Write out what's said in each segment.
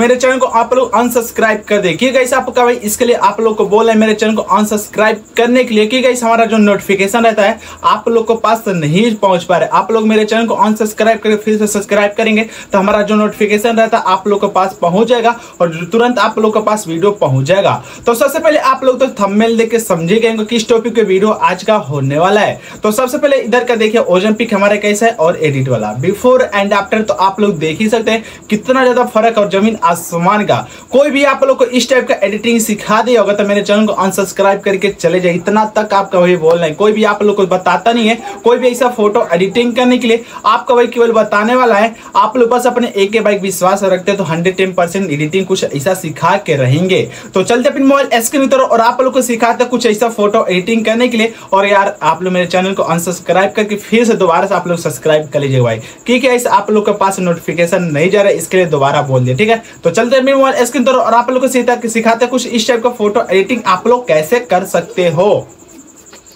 मेरे चैनल को आप लोग अनसब्सक्राइब कर दे की गई आपका भाई इसके लिए आप लोग को बोल है मेरे चैनल को अनसब्सक्राइब करने के लिए की गई हमारा जो नोटिफिकेशन रहता है आप लोग को पास नहीं पहुंच पा रहे आप लोग मेरे चैनल को अनसब्सक्राइब करके फिर से सब्सक्राइब करेंगे तो हमारा जो नोटिफिकेशन रहता है आप लोग के पास पहुंच जाएगा और तुरंत आप लोग के पास वीडियो पहुंच जाएगा तो सबसे पहले आप लोग तो थमेल देख समझे गए किस टॉपिक पे वीडियो आज का होने वाला है तो सबसे पहले इधर का देखिए ओलंपिक हमारे कैसा है और एडिट वाला बिफोर एंड आफ्टर तो आप लोग देख ही सकते हैं कितना ज्यादा फर्क और जमीन आसमान का कोई भी आप लोग को इस टाइप का एडिटिंग सिखा दिया होगा तो मेरे चैनल को अनसब्सक्राइब करके चले जाए इतना तक आपका वही बोल रहे कोई भी आप लोग को बताता नहीं है कोई भी ऐसा फोटो एडिटिंग करने के लिए आपका वही केवल बताने वाला है आप लोग बस अपने एक के बाइक विश्वास रखते हैं तो हंड्रेड टेन परसेंट एडिटिंग कुछ ऐसा सिखा के रहेंगे तो चलते अपने मोबाइल स्क्रीन उतरो और आप लोग को सिखाते कुछ ऐसा फोटो एडिटिंग करने के लिए और यार आप लोग मेरे चैनल को अनसब्सक्राइब करके फिर से दोबारा से आप लोग सब्सक्राइब कर लीजिए भाई क्योंकि है आप लोग के पास नोटिफिकेशन नहीं जा रहा है इसके लिए दोबारा बोल दिया ठीक है तो चलते हैं मोबाइल स्क्रीन तरफ और आप लोग को सीता सिखाते कुछ इस टाइप का फोटो एडिटिंग आप लोग कैसे कर सकते हो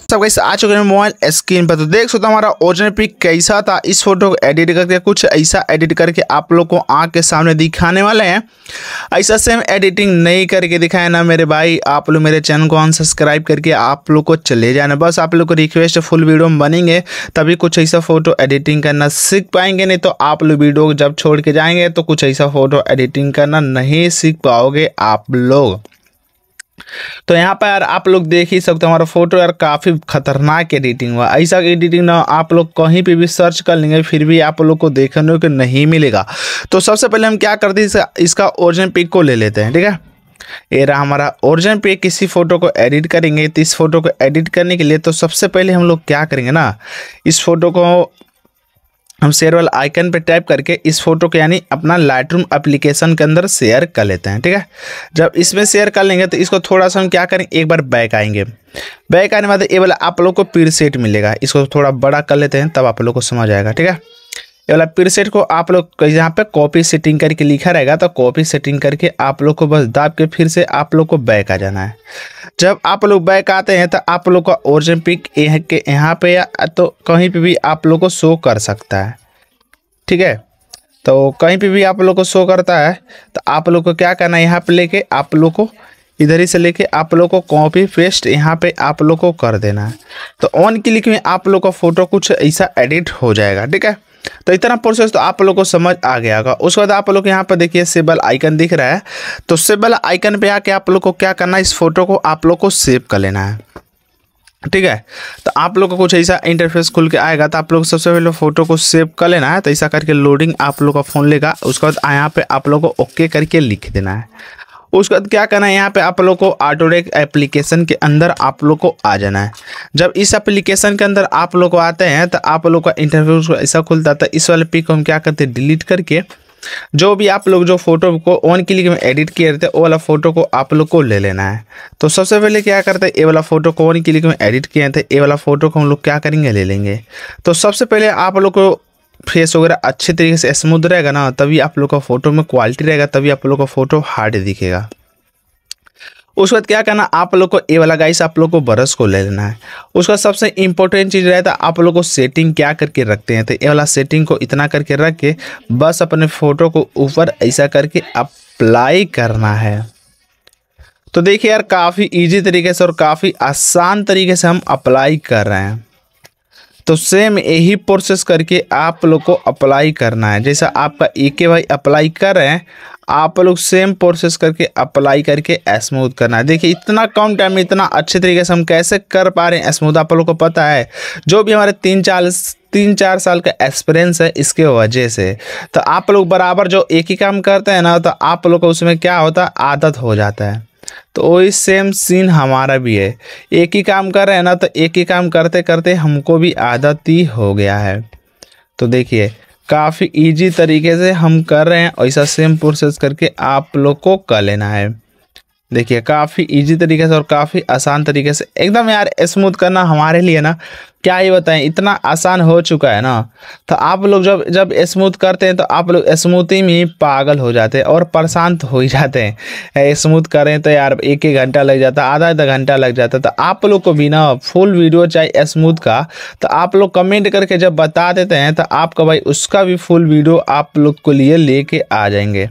सब गाइस आ चुके हैं मोबाइल स्क्रीन पर तो देख सकते हमारा ओरिजिनल पिक कैसा था इस फोटो को एडिट करके कुछ ऐसा एडिट करके आप लोग को आँख के सामने दिखाने वाले हैं ऐसा सेम एडिटिंग नहीं करके दिखाए ना मेरे भाई आप लोग मेरे चैनल को अनसब्सक्राइब करके आप लोग को चले जाना बस आप लोग को रिक्वेस्ट फुल वीडियो में बनेंगे तभी कुछ ऐसा फोटो एडिटिंग करना सीख पाएंगे नहीं तो आप लोग वीडियो जब छोड़ के जाएंगे तो कुछ ऐसा फोटो एडिटिंग करना नहीं सीख पाओगे आप लोग तो यहाँ पर यार आप लोग देख ही सकते हो हमारा फोटो यार काफ़ी खतरनाक एडिटिंग हुआ ऐसा एडिटिंग ना आप लोग कहीं पे भी सर्च कर लेंगे फिर भी आप लोग को देखने को नहीं मिलेगा तो सबसे पहले हम क्या करते हैं इसका, इसका ओरिजिन पिक को ले लेते हैं ठीक है ये रहा हमारा ओरिजिन पे किसी फ़ोटो को एडिट करेंगे तो इस फोटो को एडिट करने के लिए तो सबसे पहले हम लोग क्या करेंगे ना इस फोटो को हम शेयर वाला आइकन पर टैप करके इस फोटो को यानी अपना लाइटरूम एप्लीकेशन के अंदर शेयर कर लेते हैं ठीक है जब इसमें शेयर कर लेंगे तो इसको थोड़ा सा हम क्या करेंगे एक बार बैक आएंगे बैक आने के बाद ये वाला आप लोग को पीर सेट मिलेगा इसको थोड़ा बड़ा कर लेते हैं तब आप लोग को समझ आएगा ठीक है ये वाला प्रीसेट को आप लोग यहाँ पर कॉपी सेटिंग करके लिखा रहेगा तो कॉपी सेटिंग करके आप लोग को बस दाब के फिर से आप लोग को बैक आ जाना है जब आप लोग बैक आते हैं तो आप लोग का ओरिजिन पिक यहाँ के यहाँ पे या तो कहीं पे भी आप लोग को शो कर सकता है ठीक है तो कहीं पे भी आप लोग को शो करता है तो आप लोग को क्या करना है यहाँ पे लेके आप लोग को इधर ही से लेके आप लोग को कॉपी पेस्ट यहाँ पे आप लोग को कर देना है तो ऑन क्लिक में आप लोग का फ़ोटो कुछ ऐसा एडिट हो जाएगा ठीक है तो इतना प्रोसेस तो आप लोग को समझ आ गया होगा उसके बाद आप लोग यहाँ पर देखिए सेबल आइकन दिख रहा है तो सेबल आइकन पे आके आप लोग को क्या करना है इस फोटो को आप लोग को सेव कर लेना है ठीक है तो आप लोग का कुछ ऐसा इंटरफेस खुल के आएगा तो आप लोग सबसे पहले फोटो को सेव कर लेना है तो ऐसा करके लोडिंग आप लोग का फ़ोन लेगा उसके बाद यहाँ पे आप लोग को ओके करके लिख देना है उसके बाद क्या करना है यहाँ पे आप लोग को ऑटोडेक एप्लीकेशन के अंदर आप लोग को आ जाना है जब इस एप्लीकेशन के अंदर आप लोग को आते हैं तो आप लोग का इंटरव्यू ऐसा खुलता था इस वाले पिक को हम क्या करते हैं डिलीट करके जो भी आप लोग जो फोटो को ऑन क्लिक में एडिट किए रहते वो वाला फोटो को आप लोग को ले लेना है तो सबसे पहले क्या करते हैं ए वाला फोटो को ऑन क्लिक में एडिट किए थे तो ए वाला फोटो को हम लोग क्या करेंगे ले लेंगे तो सबसे पहले आप लोग को फेस वगैरह अच्छे तरीके से स्मूथ रहेगा ना तभी आप लोग का फोटो में क्वालिटी रहेगा तभी आप लोग का फोटो हार्ड दिखेगा उसके बाद क्या करना आप लोग को ए वाला गाइस आप लोग को ब्रश को ले लेना है उसका सबसे इंपॉर्टेंट चीज़ रहता है आप लोग को सेटिंग क्या करके रखते हैं तो ए वाला सेटिंग को इतना करके रख के बस अपने फ़ोटो को ऊपर ऐसा करके अप्लाई करना है तो देखिए यार काफ़ी इजी तरीके से और काफ़ी आसान तरीके से हम अप्लाई कर रहे हैं तो सेम यही प्रोसेस करके आप लोग को अप्लाई करना है जैसा आपका ए के वाई अप्लाई कर रहे हैं आप लोग सेम प्रोसेस करके अप्लाई करके स्मूथ करना है देखिए इतना कम टाइम में इतना अच्छे तरीके से हम कैसे कर पा रहे हैं स्मूथ आप लोग को पता है जो भी हमारे तीन चार तीन चार साल का एक्सपीरियंस है इसके वजह से तो आप लोग बराबर जो एक ही काम करते हैं ना तो आप लोग को उसमें क्या होता है आदत हो जाता है तो वही सेम सीन हमारा भी है एक ही काम कर रहे हैं ना तो एक ही काम करते करते हमको भी आदत ही हो गया है तो देखिए काफ़ी इजी तरीके से हम कर रहे हैं ऐसा सेम प्रोसेस करके आप लोग को कर लेना है देखिए काफ़ी इजी तरीके से और काफ़ी आसान तरीके से एकदम यार स्मूथ करना हमारे लिए ना क्या ही बताएं इतना आसान हो चुका है ना तो आप लोग जब जब स्मूथ करते हैं तो आप लोग स्मूथी में ही पागल हो जाते हैं और परेशान हो ही जाते हैं स्मूथ करें तो यार एक एक घंटा लग जाता आधा आधा घंटा लग जाता तो आप लोग को भी ना फुल वीडियो चाहिए स्मूथ का तो आप लोग कमेंट करके जब बता देते हैं तो आपका भाई उसका भी फुल वीडियो आप लोग को लिए लेके आ जाएंगे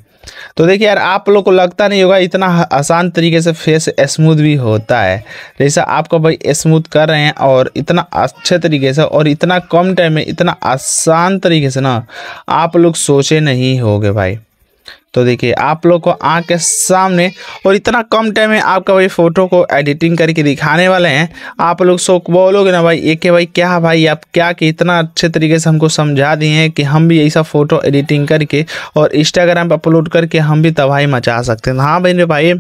तो देखिए यार आप लोग को लगता नहीं होगा इतना आसान तरीके से फेस स्मूथ भी होता है जैसा आपको भाई स्मूथ कर रहे हैं और इतना अच्छे तरीके से और इतना कम टाइम में इतना आसान तरीके से ना आप लोग सोचे नहीं होगे भाई तो देखिए आप लोग को आँख के सामने और इतना कम टाइम में आपका भाई फोटो को एडिटिंग करके दिखाने वाले हैं आप लोग सो बोलोगे ना भाई एक भाई क्या भाई आप क्या कि इतना अच्छे तरीके से हमको समझा दिए हैं कि हम भी ऐसा फ़ोटो एडिटिंग करके और इंस्टाग्राम पर अपलोड करके हम भी तबाही मचा सकते हैं हाँ भाई भाई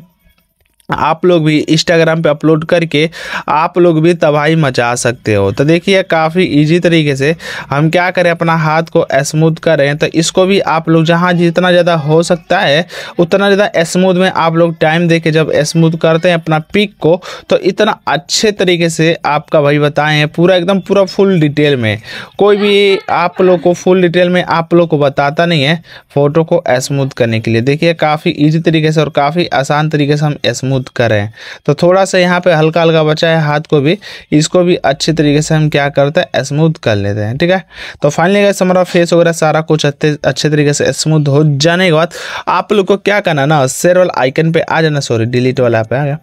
आप लोग भी इंस्टाग्राम पे अपलोड करके आप लोग भी तबाही मचा सकते हो तो देखिए काफ़ी इजी तरीके से हम क्या करें अपना हाथ को स्मूथ करें तो इसको भी आप लोग जहाँ जितना ज़्यादा हो सकता है उतना ज़्यादा स्मूथ में आप लोग टाइम दे के जब स्मूथ करते हैं अपना पिक को तो इतना अच्छे तरीके से आपका भाई बताएं पूरा एकदम पूरा फुल डिटेल में कोई भी आप लोग को फुल डिटेल में आप लोग को बताता नहीं है फ़ोटो को स्मूथ करने के लिए देखिए काफ़ी ईजी तरीके से और काफ़ी आसान तरीके से हम स्मूथ स्मूथ करें तो थोड़ा सा यहाँ पे हल्का हल्का बचा है हाथ को भी इसको भी अच्छे तरीके से हम क्या करते हैं स्मूथ कर लेते हैं ठीक है तो फाइनली गैस हमारा फेस वगैरह सारा कुछ अच्छे तरीके से स्मूथ हो जाने के बाद आप लोग को क्या करना ना शेर वाला आइकन पर आ जाना सॉरी डिलीट वाला पे आ गया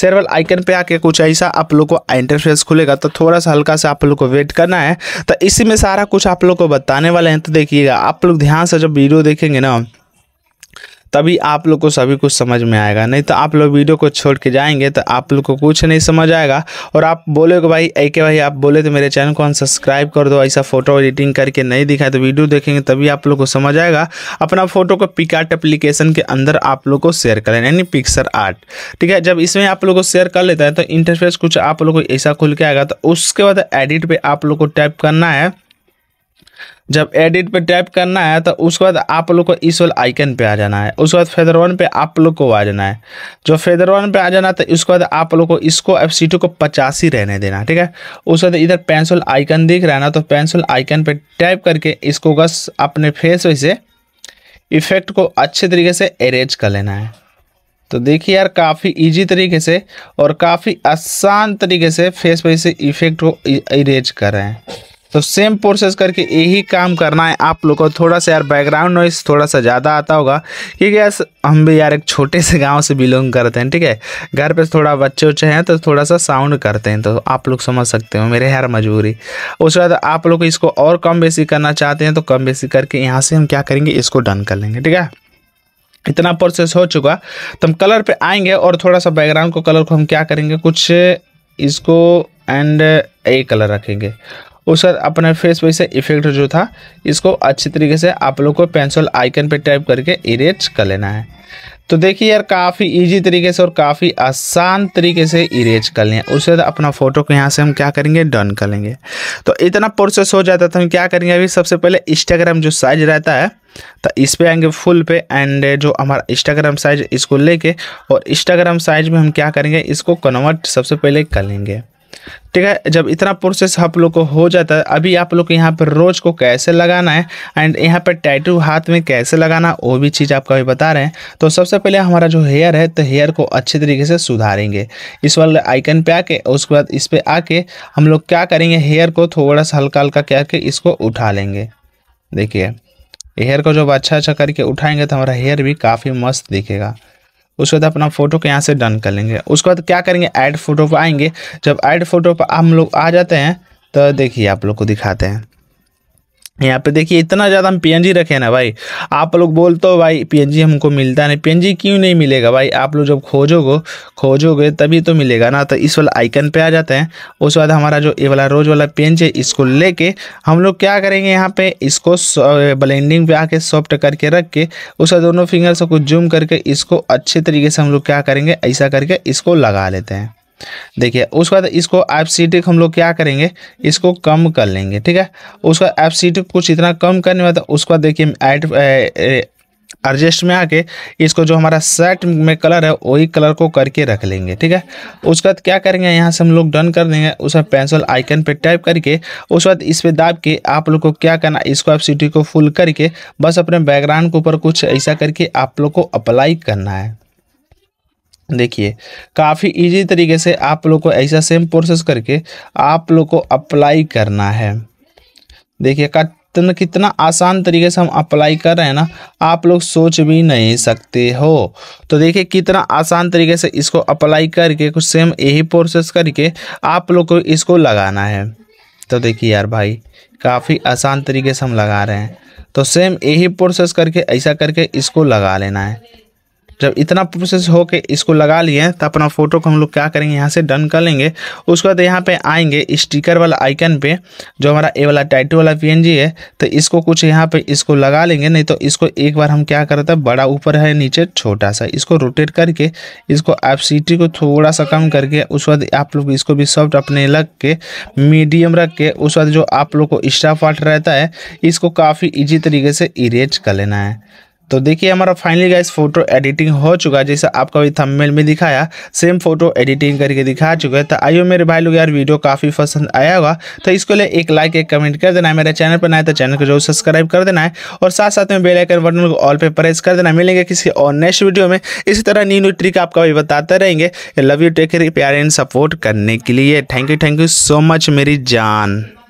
शेर वाला आइकन पर आके कुछ ऐसा आप लोग को इंटरफेस खुलेगा तो थोड़ा सा हल्का सा आप लोग को वेट करना है तो इसी में सारा कुछ आप लोग को बताने वाले हैं तो देखिएगा आप लोग ध्यान से जब वीडियो देखेंगे ना तभी आप लोग को सभी कुछ समझ में आएगा नहीं तो आप लोग वीडियो को छोड़ के जाएंगे तो आप लोग को कुछ नहीं समझ आएगा और आप को भाई ऐ के भाई आप बोले तो मेरे चैनल को अनसब्सक्राइब कर दो ऐसा फोटो एडिटिंग करके नहीं दिखाए तो वीडियो देखेंगे तभी आप लोग को समझ आएगा अपना फोटो को पिकार्ट एप्लीकेशन के अंदर आप लोग को शेयर करें यानी पिक्सर आर्ट ठीक है जब इसमें आप लोग को शेयर कर लेता है तो इंटरफेस कुछ आप लोग को ऐसा खुल के आएगा तो उसके बाद एडिट पर आप लोग को टाइप करना है जब एडिट पे टैप करना है तो उसके बाद आप लोग को इस वाले आइकन पे आ जाना है उसके बाद फेदर वन पे आप लोग को आ जाना है जो फेदर वन पे आ जाना है तो उसके बाद आप लोग को इसको एफ सी टू को पचासी रहने देना ठीक है उसके बाद इधर पेंसिल आइकन दिख रहा है ना तो पेंसिल आइकन पे टैप करके इसको बस अपने फेस से इफेक्ट को अच्छे तरीके से अरेंज कर लेना है तो देखिए यार काफ़ी इजी तरीके से और काफ़ी आसान तरीके से फेस पे से इफेक्ट को इरेज e-, कर रहे हैं तो सेम प्रोसेस करके यही काम करना है आप लोगों को थोड़ा सा यार बैकग्राउंड नॉइस थोड़ा सा ज़्यादा आता होगा क्योंकि यार हम भी यार एक छोटे से गांव से बिलोंग करते हैं ठीक है घर पे थोड़ा बच्चे उच्चे हैं तो थोड़ा सा साउंड करते हैं तो आप लोग समझ सकते हो मेरे यार मजबूरी उसके बाद आप लोग इसको और कम बेसी करना चाहते हैं तो कम बेसी करके यहाँ से हम क्या करेंगे इसको डन कर लेंगे ठीक है इतना प्रोसेस हो चुका तो हम कलर पर आएँगे और थोड़ा सा बैकग्राउंड को कलर को हम क्या करेंगे कुछ इसको एंड ए कलर रखेंगे बाद अपने फेस पर से इफेक्ट जो था इसको अच्छी तरीके से आप लोग को पेंसिल आइकन पे टाइप करके इरेज कर लेना है तो देखिए यार काफ़ी इजी तरीके से और काफ़ी आसान तरीके से इरेज कर लें उसके बाद अपना फोटो को यहाँ से हम क्या करेंगे डन कर लेंगे तो इतना प्रोसेस हो जाता था हम क्या करेंगे अभी सबसे पहले इंस्टाग्राम जो साइज रहता है तो इस पर आएंगे फुल पे एंड uh, जो हमारा इंस्टाग्राम साइज इसको लेके और इंस्टाग्राम साइज में हम क्या करेंगे इसको कन्वर्ट सबसे पहले कर लेंगे ठीक है जब इतना प्रोसेस आप लोग को हो जाता है अभी आप लोग यहाँ पर रोज को कैसे लगाना है एंड यहाँ पर टैटू हाथ में कैसे लगाना वो भी चीज़ आपका भी बता रहे हैं तो सबसे पहले हमारा जो हेयर है तो हेयर को अच्छे तरीके से सुधारेंगे इस वाले आइकन पे आके उसके बाद इस पर आके हम लोग क्या करेंगे हेयर को थोड़ा सा हल्का हल्का करके इसको उठा लेंगे देखिए हेयर को जब अच्छा अच्छा करके उठाएंगे तो हमारा हेयर भी काफ़ी मस्त दिखेगा उसके बाद अपना फोटो को यहाँ से डन कर लेंगे उसके बाद क्या करेंगे ऐड फोटो पर आएंगे जब ऐड फोटो पर हम लोग आ जाते हैं तो देखिए आप लोग को दिखाते हैं यहाँ पे देखिए इतना ज़्यादा हम पीएनजी रखे ना भाई आप लोग बोलते हो भाई पीएनजी हमको मिलता नहीं पीएनजी क्यों नहीं मिलेगा भाई आप लोग जब खोजोगे खोजोगे तभी तो मिलेगा ना तो इस वाला आइकन पे आ जाते हैं उस बाद हमारा जो ये वाला रोज वाला पेंच है इसको लेके हम लोग क्या करेंगे यहाँ पे इसको ब्लेंडिंग पे आके सॉफ्ट करके रख के उस दोनों फिंगर से कुछ जूम करके इसको अच्छे तरीके से हम लोग क्या करेंगे ऐसा करके इसको लगा लेते हैं देखिए उसके बाद इसको एफ हम लोग क्या करेंगे इसको कम कर लेंगे ठीक है उसका एफ कुछ इतना कम करने वाला था उसके बाद देखिए एड एडजस्ट में आके इसको जो हमारा सेट में कलर है वही कलर को करके रख लेंगे ठीक है उसके बाद क्या करेंगे यहाँ से हम लोग डन कर देंगे उसका पेंसिल आइकन पे टाइप करके उसके बाद इस पर दाब के आप लोग को क्या करना इसको आप सिटी को फुल करके बस अपने बैकग्राउंड के ऊपर कुछ ऐसा करके आप लोग को अप्लाई करना है देखिए काफ़ी इजी तरीके से आप लोग को ऐसा सेम प्रोसेस करके आप लोग को अप्लाई करना है देखिए कितना कितना आसान तरीके से हम अप्लाई कर रहे हैं ना आप लोग सोच भी नहीं सकते हो तो देखिए कितना आसान तरीके से इसको अप्लाई करके कुछ सेम यही प्रोसेस करके आप लोग को इसको लगाना है तो देखिए यार भाई काफ़ी आसान तरीके से हम लगा रहे हैं तो सेम यही प्रोसेस करके ऐसा करके इसको लगा लेना है जब इतना प्रोसेस हो के इसको लगा लिए तो अपना फ़ोटो को हम लोग क्या करेंगे यहाँ से डन कर लेंगे उसके बाद यहाँ पे आएंगे स्टिकर वाला आइकन पे जो हमारा ए वाला टाइटो वाला पीएनजी है तो इसको कुछ यहाँ पे इसको लगा लेंगे नहीं तो इसको एक बार हम क्या करते हैं बड़ा ऊपर है नीचे छोटा सा इसको रोटेट करके इसको आप सीटी को थोड़ा सा कम करके उसके बाद आप लोग इसको भी सॉफ्ट अपने लग के मीडियम रख के उस बाद जो आप लोग को स्टाफ वाट रहता है इसको काफ़ी ईजी तरीके से इरेज कर लेना है तो देखिए हमारा फाइनली गाइस फोटो एडिटिंग हो चुका है जैसे आपका भी थंबनेल में दिखाया सेम फोटो एडिटिंग करके दिखा चुका है तो आइए मेरे भाई लोग यार वीडियो काफ़ी पसंद आया होगा तो इसको लिए एक लाइक एक कमेंट कर देना है मेरे चैनल पर ना है तो चैनल को जरूर सब्सक्राइब कर देना है और साथ साथ में बेलाइकन बटन को ऑल पर प्रेस कर देना मिलेंगे किसी और नेक्स्ट वीडियो में इसी तरह न्यू न्यू ट्रिक आपका भी बताते रहेंगे लव यू टेक प्यार एंड सपोर्ट करने के लिए thank you thank you so much मेरी जान